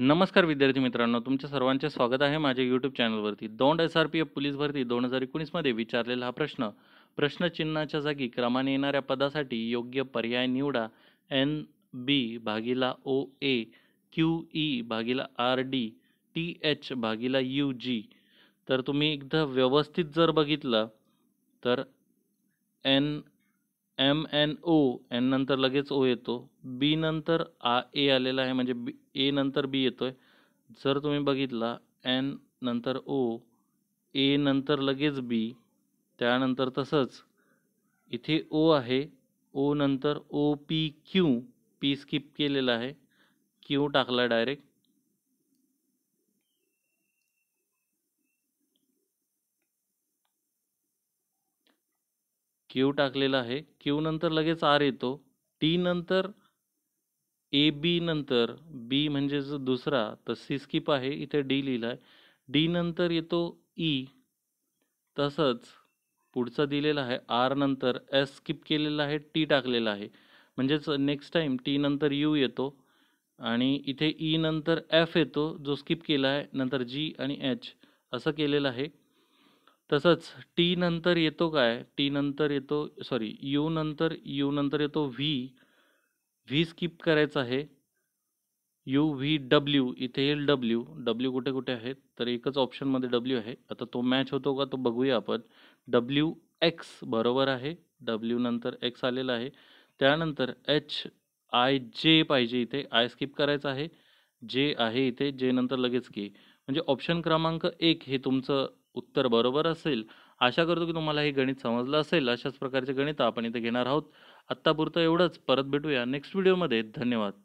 नमस्कार विद्यार्थी मित्रांनो तुमच्या सर्वांचे स्वागत आहे माझ्या यूट्यूब चॅनलवरती Daund S R P F police भरती दोन हजार एकोणीसमध्ये विचारलेला हा प्रश्न प्रश्नचिन्हाच्या जागी क्रमाने येणाऱ्या पदासाठी योग्य पर्याय निवडा एन बी भागीला ओ ए क्यू ई भागीला आर डी टी एच भागीला यू जी तर तुम्ही एकदा व्यवस्थित जर बघितलं तर N M N O N नंतर लगे ओ तो, बी नंतर आ ए आलेला आहे बी ए नंतर बी ये तो जर तुम्हें बगित एन नंतर ओ ए नंतर लगे बी त्यानंतर तसच इथे ओ आहे ओ नंतर O P Q P skip के लिए क्यू टाकला डायरेक्ट क्यू टाकलेला आहे क्यू नंतर लगेच आर येतो टी नंतर ए बी नंतर बी जो दुसरा तर सी स्किप आहे इथे डी लिहिला आहे डी नंतर येतो ई e. तसंच पुढचा दिलेला आहे आर नंतर एस स्किप केलेला आहे टी टाकलेला आहे म्हणजेच नेक्स्ट टाईम टी नंतर यू येतो आणि इथे ई e नंतर एफ येतो जो स्किप केला आहे नंतर जी आणि एच असं केलेलं आहे तसच टी नंतर येतो काय टी नंतर येतो सॉरी यू नंतर यू नंतर येतो व्ही व्ही स्किप करायचं आहे यू व्ही डब्ल्यू इथे येईल डब्ल्यू डब्ल्यू कुठे कुठे तो तर एकच ऑप्शनमध्ये डब्ल्यू आहे आता तो मॅच होतो का तो बघूया आपण डब्ल्यू एक्स बरोबर आहे डब्ल्यू नंतर एक्स आलेला आहे त्यानंतर एच आय जे पाहिजे इथे आय स्किप करायचं आहे जे आहे इथे जे नंतर लगेच की म्हणजे ऑप्शन क्रमांक एक हे तुमचं उत्तर बरोबर असेल आशा करतो की तुम्हाला हे गणित समजलं असेल अशाच प्रकारचे गणित आपण इथे घेणार आहोत आत्तापुरतं एवढंच परत भेटूया नेक्स्ट व्हिडिओमध्ये धन्यवाद